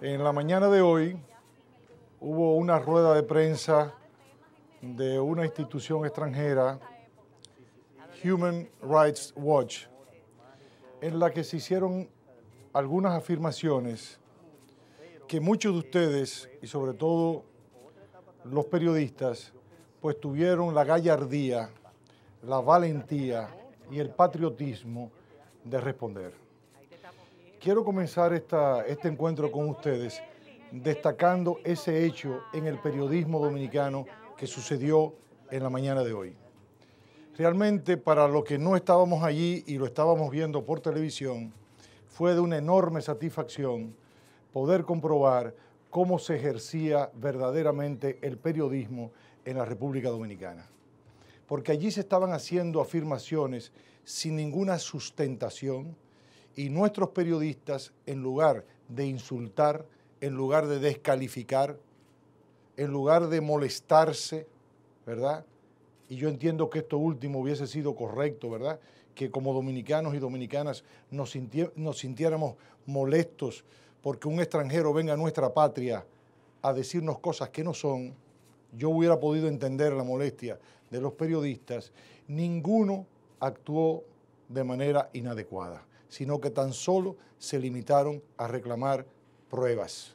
En la mañana de hoy hubo una rueda de prensa de una institución extranjera, Human Rights Watch, en la que se hicieron algunas afirmaciones que muchos de ustedes, y sobre todo los periodistas, pues tuvieron la gallardía, la valentía y el patriotismo de responder. Quiero comenzar esta, este encuentro con ustedes destacando ese hecho en el periodismo dominicano que sucedió en la mañana de hoy. Realmente para los que no estábamos allí y lo estábamos viendo por televisión, fue de una enorme satisfacción poder comprobar cómo se ejercía verdaderamente el periodismo en la República Dominicana. Porque allí se estaban haciendo afirmaciones sin ninguna sustentación, y nuestros periodistas, en lugar de insultar, en lugar de descalificar, en lugar de molestarse, ¿verdad? Y yo entiendo que esto último hubiese sido correcto, ¿verdad? Que como dominicanos y dominicanas nos, nos sintiéramos molestos porque un extranjero venga a nuestra patria a decirnos cosas que no son, yo hubiera podido entender la molestia de los periodistas, ninguno actuó de manera inadecuada sino que tan solo se limitaron a reclamar pruebas.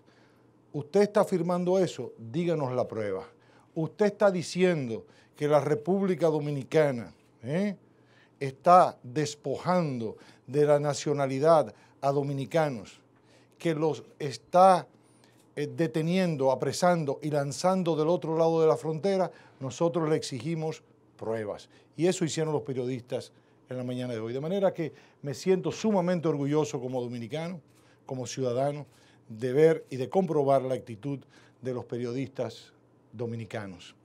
Usted está afirmando eso, díganos la prueba. Usted está diciendo que la República Dominicana ¿eh? está despojando de la nacionalidad a dominicanos, que los está eh, deteniendo, apresando y lanzando del otro lado de la frontera, nosotros le exigimos pruebas. Y eso hicieron los periodistas en la mañana de hoy. De manera que me siento sumamente orgulloso como dominicano, como ciudadano, de ver y de comprobar la actitud de los periodistas dominicanos.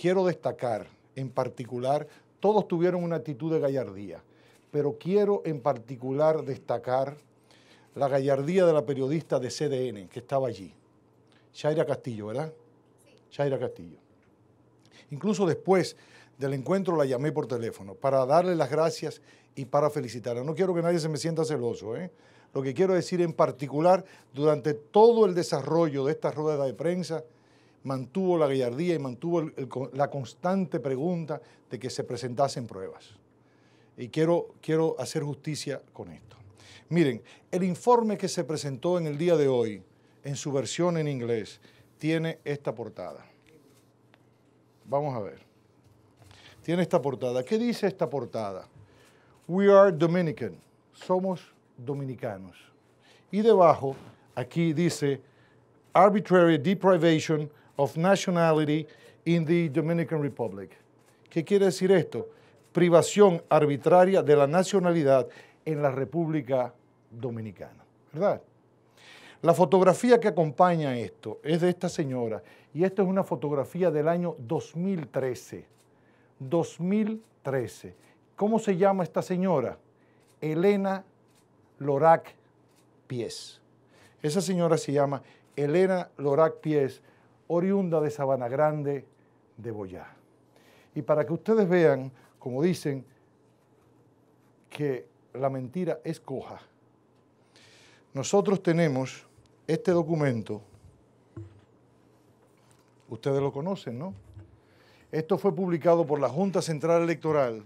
Quiero destacar en particular, todos tuvieron una actitud de gallardía, pero quiero en particular destacar la gallardía de la periodista de CDN que estaba allí, Shaira Castillo, ¿verdad? Sí. Shaira Castillo. Incluso después del encuentro la llamé por teléfono para darle las gracias y para felicitarla. No quiero que nadie se me sienta celoso. ¿eh? Lo que quiero decir en particular, durante todo el desarrollo de esta rueda de prensa, mantuvo la gallardía y mantuvo la constante pregunta de que se presentasen pruebas. Y quiero, quiero hacer justicia con esto. Miren, el informe que se presentó en el día de hoy, en su versión en inglés, tiene esta portada. Vamos a ver. Tiene esta portada. ¿Qué dice esta portada? We are Dominican. Somos dominicanos. Y debajo, aquí dice arbitrary deprivation of nationality in the Dominican Republic. ¿Qué quiere decir esto? Privación arbitraria de la nacionalidad en la República Dominicana, ¿verdad? La fotografía que acompaña esto es de esta señora y esta es una fotografía del año 2013. 2013. ¿Cómo se llama esta señora? Elena Lorac Pies. Esa señora se llama Elena Lorac Pies, oriunda de Sabana Grande de Boyá. Y para que ustedes vean, como dicen, que la mentira es coja. Nosotros tenemos este documento, ustedes lo conocen, ¿no? Esto fue publicado por la Junta Central Electoral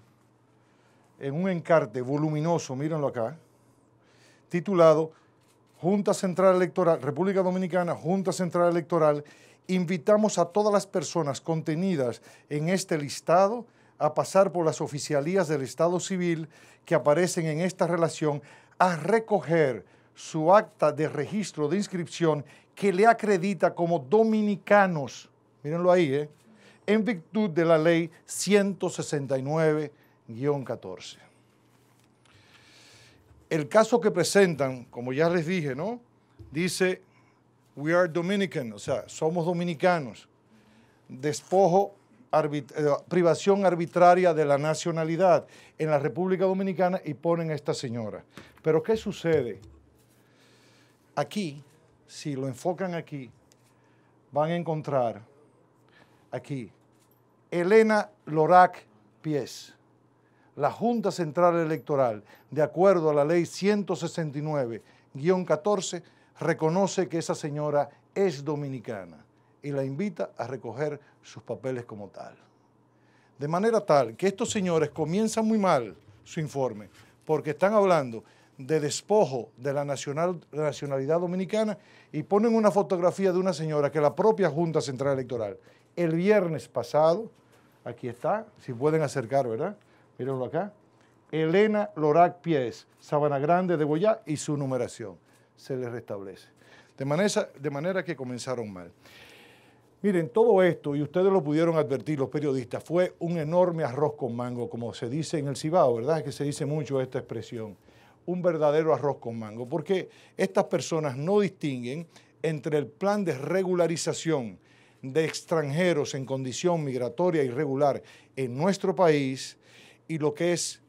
en un encarte voluminoso, mírenlo acá, titulado Junta Central Electoral, República Dominicana, Junta Central Electoral, invitamos a todas las personas contenidas en este listado a pasar por las oficialías del Estado Civil que aparecen en esta relación a recoger su acta de registro de inscripción que le acredita como dominicanos. Mírenlo ahí, ¿eh? en virtud de la ley 169-14. El caso que presentan, como ya les dije, ¿no? Dice, we are Dominican, o sea, somos dominicanos. Despojo, eh, privación arbitraria de la nacionalidad en la República Dominicana y ponen a esta señora. Pero ¿qué sucede? Aquí, si lo enfocan aquí, van a encontrar aquí. Elena Lorac Pies. La Junta Central Electoral, de acuerdo a la ley 169-14, reconoce que esa señora es dominicana y la invita a recoger sus papeles como tal. De manera tal que estos señores comienzan muy mal su informe, porque están hablando de despojo de la nacionalidad dominicana y ponen una fotografía de una señora que la propia Junta Central Electoral el viernes pasado, aquí está, si pueden acercar, ¿verdad? Mírenlo acá. Elena Lorac Pies, Sabana Grande de Boyá y su numeración. Se les restablece. De manera, de manera que comenzaron mal. Miren, todo esto, y ustedes lo pudieron advertir los periodistas, fue un enorme arroz con mango, como se dice en el Cibao, ¿verdad? Es que se dice mucho esta expresión. Un verdadero arroz con mango, porque estas personas no distinguen entre el plan de regularización, de extranjeros en condición migratoria irregular en nuestro país y lo que es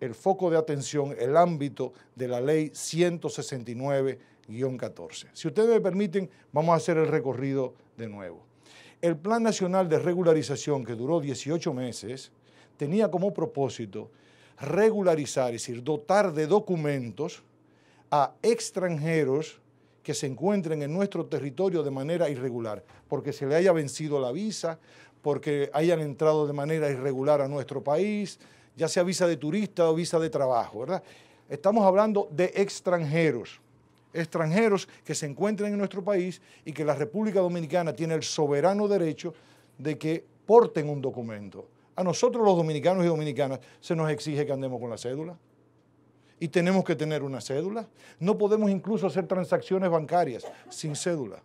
el foco de atención, el ámbito de la ley 169-14. Si ustedes me permiten, vamos a hacer el recorrido de nuevo. El Plan Nacional de Regularización, que duró 18 meses, tenía como propósito regularizar, es decir, dotar de documentos a extranjeros que se encuentren en nuestro territorio de manera irregular, porque se le haya vencido la visa, porque hayan entrado de manera irregular a nuestro país, ya sea visa de turista o visa de trabajo, ¿verdad? Estamos hablando de extranjeros, extranjeros que se encuentren en nuestro país y que la República Dominicana tiene el soberano derecho de que porten un documento. A nosotros los dominicanos y dominicanas se nos exige que andemos con la cédula y tenemos que tener una cédula. No podemos incluso hacer transacciones bancarias sin cédula.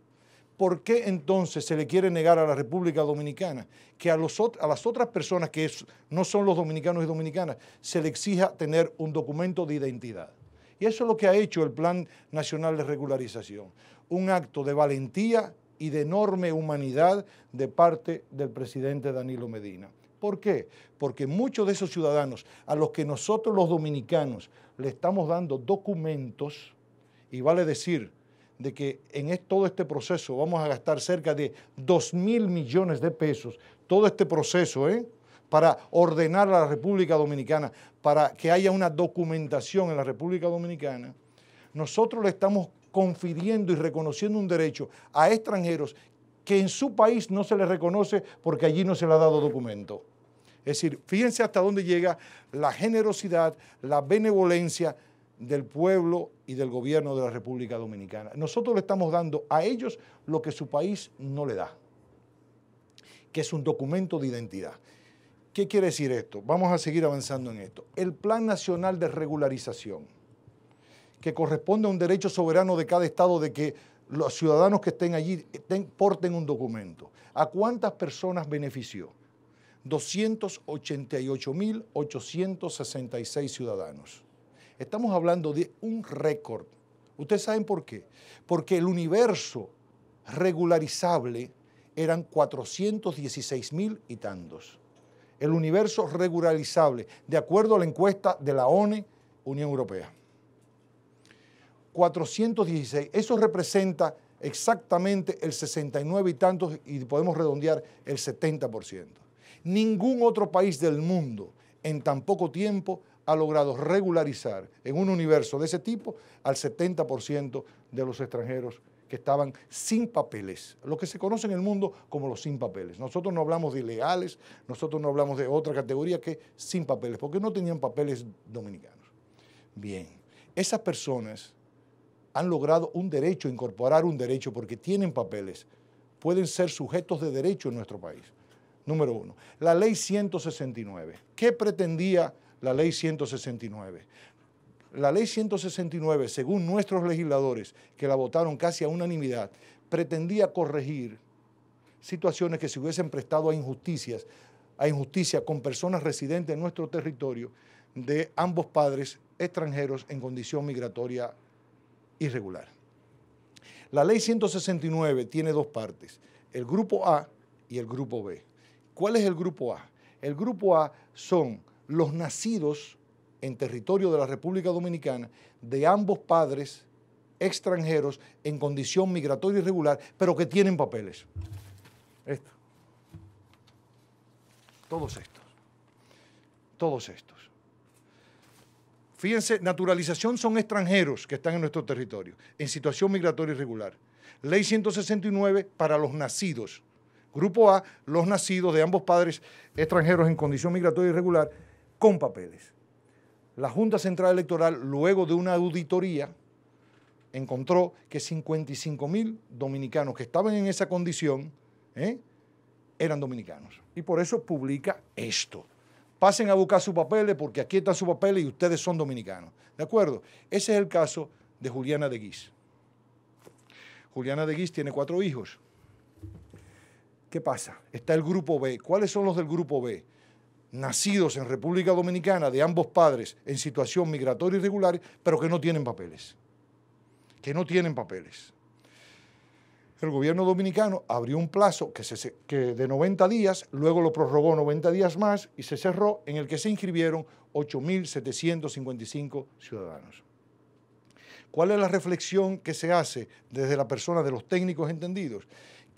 ¿Por qué entonces se le quiere negar a la República Dominicana que a, las otras personas que no son los dominicanos y dominicanas se le exija tener un documento de identidad? Y eso es lo que ha hecho el Plan Nacional de Regularización. Un acto de valentía y de enorme humanidad de parte del presidente Danilo Medina. ¿Por qué? Porque muchos de esos ciudadanos a los que nosotros los dominicanos le estamos dando documentos y vale decir de que en todo este proceso vamos a gastar cerca de 2 mil millones de pesos, todo este proceso, ¿eh? para ordenar a la República Dominicana, para que haya una documentación en la República Dominicana, nosotros le estamos confiriendo y reconociendo un derecho a extranjeros que en su país no se les reconoce porque allí no se le ha dado documento. Es decir, fíjense hasta dónde llega la generosidad, la benevolencia del pueblo y del gobierno de la República Dominicana. Nosotros le estamos dando a ellos lo que su país no le da, que es un documento de identidad. ¿Qué quiere decir esto? Vamos a seguir avanzando en esto. El Plan Nacional de Regularización, que corresponde a un derecho soberano de cada Estado de que los ciudadanos que estén allí porten un documento. ¿A cuántas personas benefició? 288.866 ciudadanos. Estamos hablando de un récord. ¿Ustedes saben por qué? Porque el universo regularizable eran 416.000 y tantos. El universo regularizable, de acuerdo a la encuesta de la ONE, Unión Europea. 416, eso representa exactamente el 69 y tantos y podemos redondear el 70%. Ningún otro país del mundo en tan poco tiempo ha logrado regularizar en un universo de ese tipo al 70% de los extranjeros que estaban sin papeles, lo que se conoce en el mundo como los sin papeles. Nosotros no hablamos de ilegales, nosotros no hablamos de otra categoría que sin papeles, porque no tenían papeles dominicanos. Bien, esas personas han logrado un derecho, incorporar un derecho, porque tienen papeles, pueden ser sujetos de derecho en nuestro país. Número uno, la ley 169. ¿Qué pretendía la ley 169? La ley 169, según nuestros legisladores, que la votaron casi a unanimidad, pretendía corregir situaciones que se hubiesen prestado a injusticias, a injusticia con personas residentes en nuestro territorio de ambos padres extranjeros en condición migratoria irregular. La ley 169 tiene dos partes, el grupo A y el grupo B. ¿Cuál es el grupo A? El grupo A son los nacidos en territorio de la República Dominicana de ambos padres extranjeros en condición migratoria irregular, pero que tienen papeles. Esto. Todos estos. Todos estos. Fíjense, naturalización son extranjeros que están en nuestro territorio, en situación migratoria irregular. Ley 169 para los nacidos. Grupo A, los nacidos de ambos padres extranjeros en condición migratoria irregular con papeles. La Junta Central Electoral, luego de una auditoría, encontró que 55 mil dominicanos que estaban en esa condición ¿eh? eran dominicanos. Y por eso publica esto. Pasen a buscar sus papeles porque aquí están sus papeles y ustedes son dominicanos. ¿De acuerdo? Ese es el caso de Juliana de Guis. Juliana de Guis tiene cuatro hijos. ¿Qué pasa? Está el grupo B. ¿Cuáles son los del grupo B? Nacidos en República Dominicana de ambos padres en situación migratoria irregular, pero que no tienen papeles. Que no tienen papeles. El gobierno dominicano abrió un plazo que, de 90 días, luego lo prorrogó 90 días más y se cerró, en el que se inscribieron 8.755 ciudadanos. ¿Cuál es la reflexión que se hace desde la persona de los técnicos entendidos?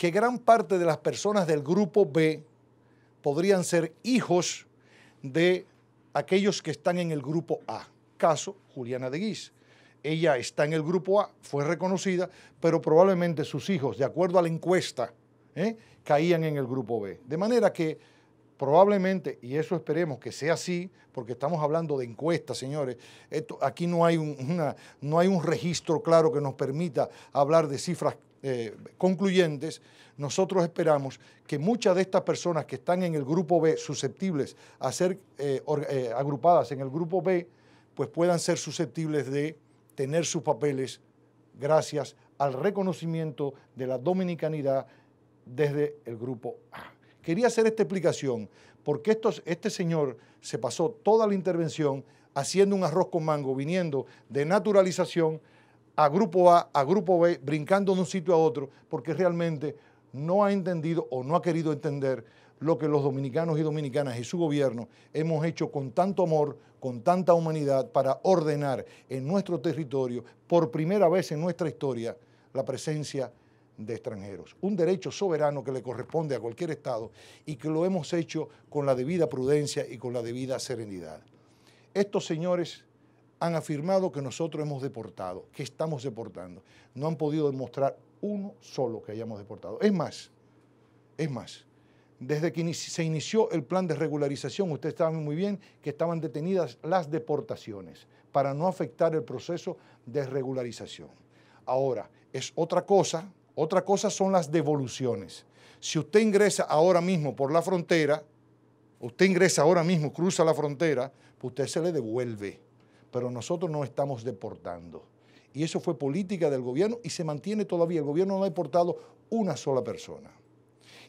que gran parte de las personas del grupo B podrían ser hijos de aquellos que están en el grupo A. Caso Juliana de Guis. Ella está en el grupo A, fue reconocida, pero probablemente sus hijos, de acuerdo a la encuesta, ¿eh? caían en el grupo B. De manera que probablemente, y eso esperemos que sea así, porque estamos hablando de encuestas, señores, esto, aquí no hay, un, no hay un registro claro que nos permita hablar de cifras eh, concluyentes, nosotros esperamos que muchas de estas personas que están en el grupo B susceptibles a ser eh, eh, agrupadas en el grupo B, pues puedan ser susceptibles de tener sus papeles gracias al reconocimiento de la dominicanidad desde el grupo A. Quería hacer esta explicación porque este señor se pasó toda la intervención haciendo un arroz con mango, viniendo de naturalización a Grupo A, a Grupo B, brincando de un sitio a otro, porque realmente no ha entendido o no ha querido entender lo que los dominicanos y dominicanas y su gobierno hemos hecho con tanto amor, con tanta humanidad, para ordenar en nuestro territorio, por primera vez en nuestra historia, la presencia de extranjeros. Un derecho soberano que le corresponde a cualquier Estado y que lo hemos hecho con la debida prudencia y con la debida serenidad. Estos señores han afirmado que nosotros hemos deportado, que estamos deportando. No han podido demostrar uno solo que hayamos deportado. Es más, es más, desde que se inició el plan de regularización, ustedes saben muy bien que estaban detenidas las deportaciones para no afectar el proceso de regularización. Ahora, es otra cosa, otra cosa son las devoluciones. Si usted ingresa ahora mismo por la frontera, usted ingresa ahora mismo, cruza la frontera, pues usted se le devuelve pero nosotros no estamos deportando. Y eso fue política del gobierno y se mantiene todavía. El gobierno no ha deportado una sola persona.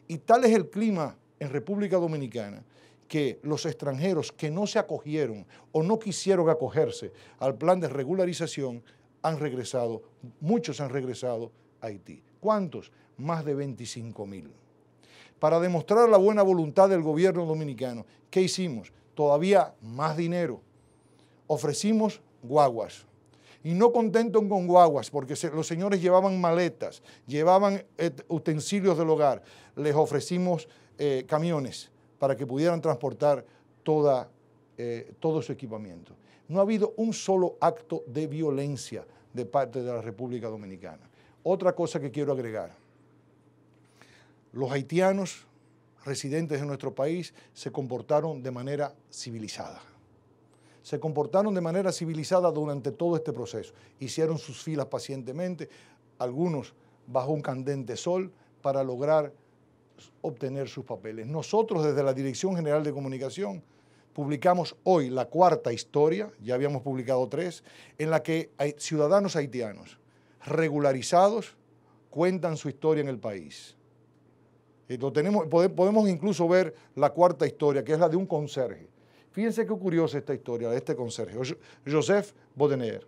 Y tal es el clima en República Dominicana que los extranjeros que no se acogieron o no quisieron acogerse al plan de regularización han regresado, muchos han regresado a Haití. ¿Cuántos? Más de 25 mil. Para demostrar la buena voluntad del gobierno dominicano, ¿qué hicimos? Todavía más dinero ofrecimos guaguas. Y no contentos con guaguas, porque los señores llevaban maletas, llevaban eh, utensilios del hogar, les ofrecimos eh, camiones para que pudieran transportar toda, eh, todo su equipamiento. No ha habido un solo acto de violencia de parte de la República Dominicana. Otra cosa que quiero agregar, los haitianos residentes en nuestro país se comportaron de manera civilizada se comportaron de manera civilizada durante todo este proceso. Hicieron sus filas pacientemente, algunos bajo un candente sol, para lograr obtener sus papeles. Nosotros desde la Dirección General de Comunicación publicamos hoy la cuarta historia, ya habíamos publicado tres, en la que ciudadanos haitianos regularizados cuentan su historia en el país. Y podemos incluso ver la cuarta historia, que es la de un conserje. Fíjense qué curiosa esta historia de este conserje, Joseph Bodener.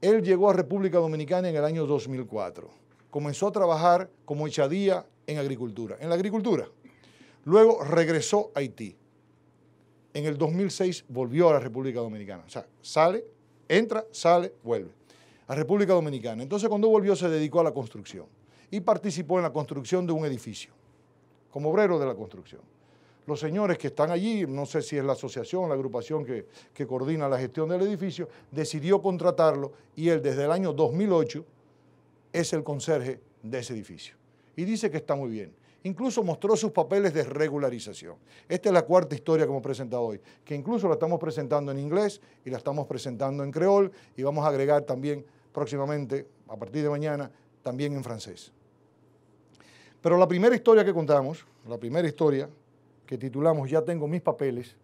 Él llegó a República Dominicana en el año 2004. Comenzó a trabajar como echadía en agricultura, en la agricultura. Luego regresó a Haití. En el 2006 volvió a la República Dominicana. O sea, sale, entra, sale, vuelve. A República Dominicana. Entonces cuando volvió se dedicó a la construcción y participó en la construcción de un edificio, como obrero de la construcción los señores que están allí, no sé si es la asociación, la agrupación que, que coordina la gestión del edificio, decidió contratarlo y él desde el año 2008 es el conserje de ese edificio. Y dice que está muy bien. Incluso mostró sus papeles de regularización. Esta es la cuarta historia que hemos presentado hoy, que incluso la estamos presentando en inglés y la estamos presentando en creol y vamos a agregar también próximamente, a partir de mañana, también en francés. Pero la primera historia que contamos, la primera historia que titulamos Ya tengo mis papeles,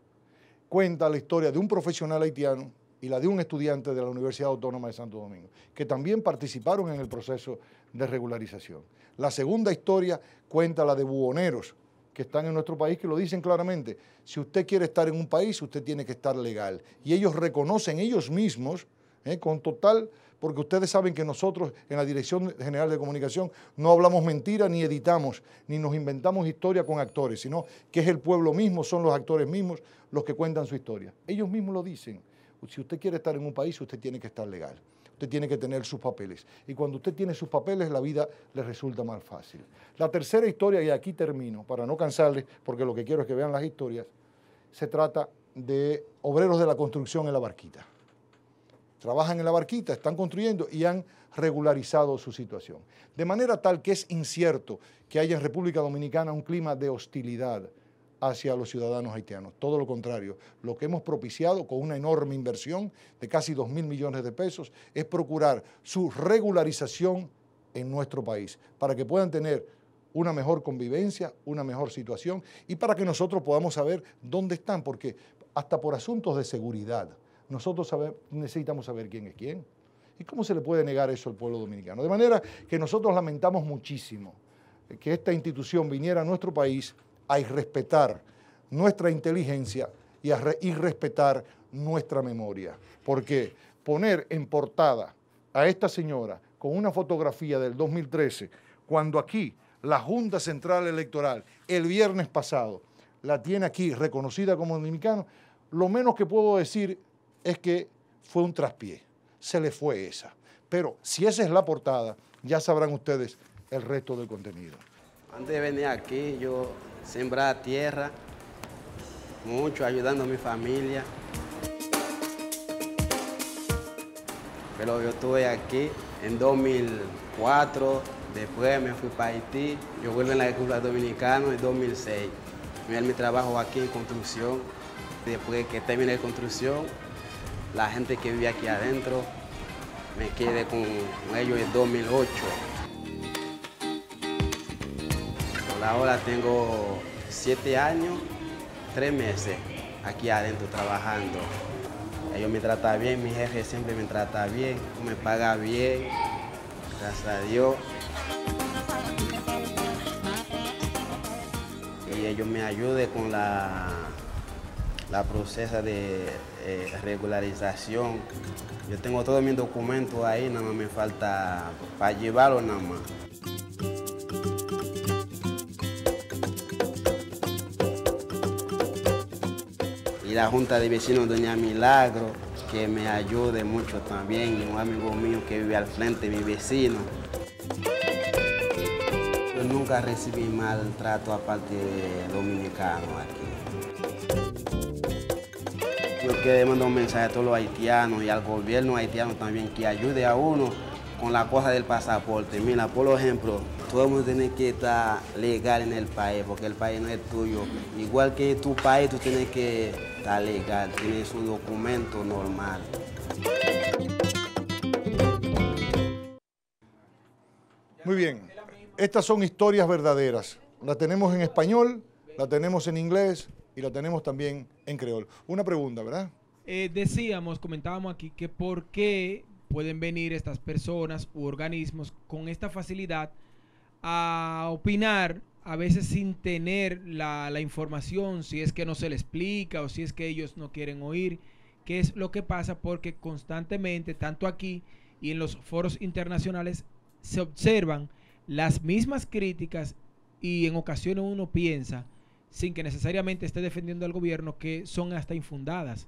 cuenta la historia de un profesional haitiano y la de un estudiante de la Universidad Autónoma de Santo Domingo, que también participaron en el proceso de regularización. La segunda historia cuenta la de buhoneros que están en nuestro país, que lo dicen claramente, si usted quiere estar en un país, usted tiene que estar legal. Y ellos reconocen ellos mismos ¿eh? con total, porque ustedes saben que nosotros en la Dirección General de Comunicación no hablamos mentira, ni editamos, ni nos inventamos historia con actores, sino que es el pueblo mismo, son los actores mismos los que cuentan su historia. Ellos mismos lo dicen. Si usted quiere estar en un país, usted tiene que estar legal usted tiene que tener sus papeles. Y cuando usted tiene sus papeles, la vida le resulta más fácil. La tercera historia, y aquí termino, para no cansarles, porque lo que quiero es que vean las historias, se trata de obreros de la construcción en la barquita trabajan en la barquita, están construyendo y han regularizado su situación. De manera tal que es incierto que haya en República Dominicana un clima de hostilidad hacia los ciudadanos haitianos. Todo lo contrario, lo que hemos propiciado con una enorme inversión de casi 2 mil millones de pesos es procurar su regularización en nuestro país, para que puedan tener una mejor convivencia, una mejor situación y para que nosotros podamos saber dónde están, porque hasta por asuntos de seguridad, nosotros necesitamos saber quién es quién. ¿Y cómo se le puede negar eso al pueblo dominicano? De manera que nosotros lamentamos muchísimo que esta institución viniera a nuestro país a irrespetar nuestra inteligencia y a irrespetar nuestra memoria. Porque poner en portada a esta señora con una fotografía del 2013, cuando aquí la Junta Central Electoral el viernes pasado la tiene aquí reconocida como dominicano, lo menos que puedo decir es que fue un traspié, se le fue esa. Pero si esa es la portada, ya sabrán ustedes el resto del contenido. Antes de venir aquí, yo sembraba tierra, mucho, ayudando a mi familia. Pero yo estuve aquí en 2004, después me fui para Haití, yo vuelvo en la República dominicana en 2006. Mira mi trabajo aquí en construcción, después que terminé de construcción, la gente que vive aquí adentro. Me quedé con ellos en 2008. ahora tengo siete años, tres meses aquí adentro trabajando. Ellos me tratan bien, mi jefe siempre me trata bien, me paga bien, gracias a Dios. Y ellos me ayudan con la la procesa de eh, regularización. Yo tengo todos mis documentos ahí, nada más me falta para llevarlos nada más. Y la Junta de Vecinos, Doña Milagro, que me ayude mucho también, y un amigo mío que vive al frente, mi vecino. Yo nunca recibí maltrato aparte de dominicano aquí que mandar un mensaje a todos los haitianos y al gobierno haitiano también que ayude a uno con la cosa del pasaporte. Mira, por ejemplo, todo el mundo tiene que estar legal en el país, porque el país no es tuyo. Igual que tu país, tú tienes que estar legal, tienes un documento normal. Muy bien, estas son historias verdaderas. Las tenemos en español, la tenemos en inglés, y lo tenemos también en creol. Una pregunta, ¿verdad? Eh, decíamos, comentábamos aquí que por qué pueden venir estas personas u organismos con esta facilidad a opinar a veces sin tener la, la información, si es que no se le explica o si es que ellos no quieren oír, qué es lo que pasa porque constantemente, tanto aquí y en los foros internacionales, se observan las mismas críticas y en ocasiones uno piensa, sin que necesariamente esté defendiendo al gobierno que son hasta infundadas.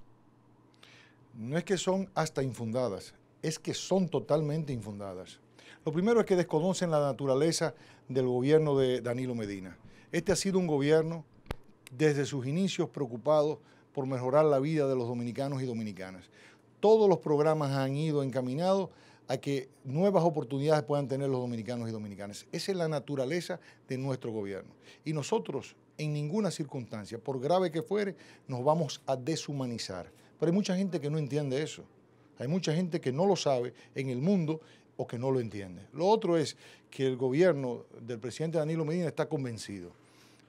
No es que son hasta infundadas, es que son totalmente infundadas. Lo primero es que desconocen la naturaleza del gobierno de Danilo Medina. Este ha sido un gobierno desde sus inicios preocupado por mejorar la vida de los dominicanos y dominicanas. Todos los programas han ido encaminados a que nuevas oportunidades puedan tener los dominicanos y dominicanas. Esa es la naturaleza de nuestro gobierno. Y nosotros, en ninguna circunstancia, por grave que fuere, nos vamos a deshumanizar. Pero hay mucha gente que no entiende eso. Hay mucha gente que no lo sabe en el mundo o que no lo entiende. Lo otro es que el gobierno del presidente Danilo Medina está convencido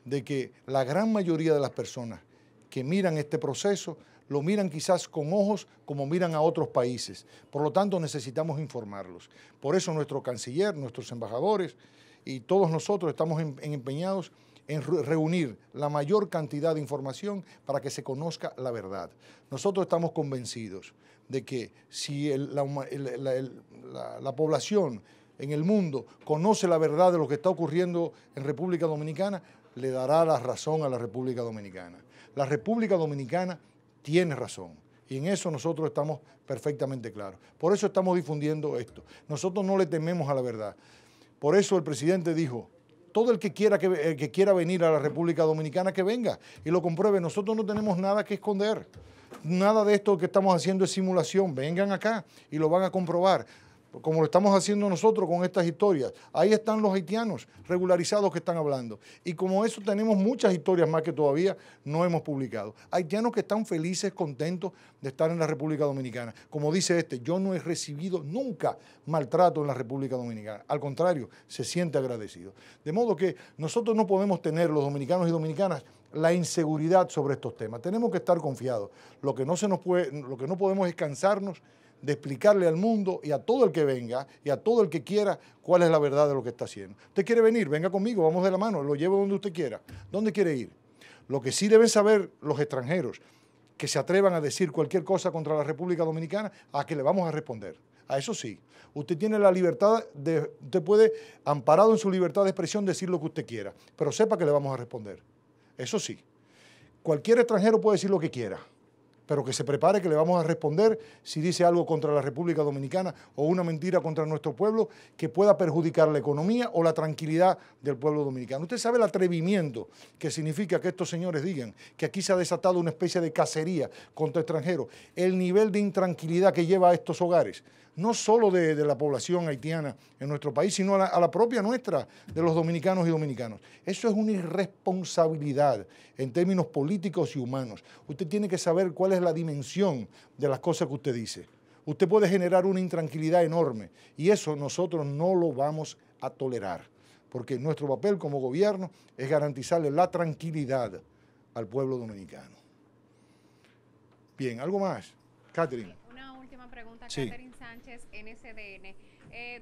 de que la gran mayoría de las personas que miran este proceso lo miran quizás con ojos como miran a otros países. Por lo tanto, necesitamos informarlos. Por eso nuestro canciller, nuestros embajadores y todos nosotros estamos em- empeñados en reunir la mayor cantidad de información para que se conozca la verdad. Nosotros estamos convencidos de que si la población en el mundo conoce la verdad de lo que está ocurriendo en República Dominicana, le dará la razón a la República Dominicana. La República Dominicana tiene razón. Y en eso nosotros estamos perfectamente claros. Por eso estamos difundiendo esto. Nosotros no le tememos a la verdad. Por eso el presidente dijo, todo el que quiera que, eh, que quiera venir a la República Dominicana que venga y lo compruebe. Nosotros no tenemos nada que esconder. Nada de esto que estamos haciendo es simulación. Vengan acá y lo van a comprobar como lo estamos haciendo nosotros con estas historias. Ahí están los haitianos regularizados que están hablando. Y como eso tenemos muchas historias más que todavía no hemos publicado. Haitianos que están felices, contentos de estar en la República Dominicana. Como dice este, yo no he recibido nunca maltrato en la República Dominicana. Al contrario, se siente agradecido. De modo que nosotros no podemos tener, los dominicanos y dominicanas, la inseguridad sobre estos temas. Tenemos que estar confiados. Lo que no, se nos puede, lo que no podemos es cansarnos de explicarle al mundo y a todo el que venga y a todo el que quiera cuál es la verdad de lo que está haciendo. Usted quiere venir, venga conmigo, vamos de la mano, lo llevo donde usted quiera. ¿Dónde quiere ir? Lo que sí deben saber los extranjeros que se atrevan a decir cualquier cosa contra la República Dominicana, a que le vamos a responder. A eso sí, usted tiene la libertad de, usted puede, amparado en su libertad de expresión, decir lo que usted quiera, pero sepa que le vamos a responder. Eso sí, cualquier extranjero puede decir lo que quiera pero que se prepare que le vamos a responder si dice algo contra la República Dominicana o una mentira contra nuestro pueblo que pueda perjudicar la economía o la tranquilidad del pueblo dominicano. Usted sabe el atrevimiento que significa que estos señores digan que aquí se ha desatado una especie de cacería contra extranjeros, el nivel de intranquilidad que lleva a estos hogares no solo de, la población haitiana en nuestro país, sino a la, a la, propia nuestra, de los dominicanos y dominicanos. Eso es una irresponsabilidad en términos políticos y humanos. Usted tiene que saber cuál es la dimensión de las cosas que usted dice. Usted puede generar una intranquilidad enorme y eso nosotros no lo vamos a tolerar, porque nuestro papel como gobierno es garantizarle la tranquilidad al pueblo dominicano. Bien, ¿algo más? Catherine. Una última pregunta, Catherine Sánchez, NCDN. Eh,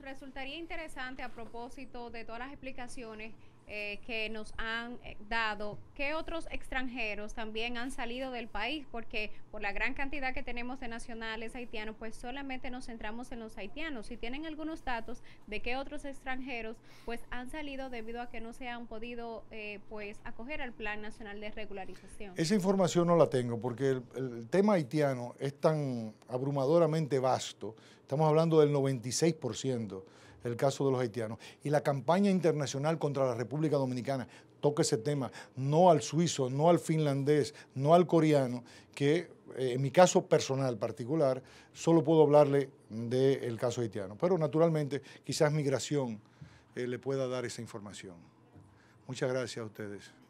resultaría interesante a propósito de todas las explicaciones eh, que nos han eh, dado, ¿qué otros extranjeros también han salido del país? Porque por la gran cantidad que tenemos de nacionales haitianos, pues solamente nos centramos en los haitianos. Si tienen algunos datos de qué otros extranjeros pues han salido debido a que no se han podido eh, pues acoger al Plan Nacional de Regularización. Esa información no la tengo porque el, el tema haitiano es tan abrumadoramente vasto. Estamos hablando del 96% el caso de los haitianos. Y la campaña internacional contra la República Dominicana toca ese tema, no al suizo, no al finlandés, no al coreano, que eh, en mi caso personal particular solo puedo hablarle del caso haitiano. Pero naturalmente quizás migración eh, le pueda dar esa información. Muchas gracias a ustedes.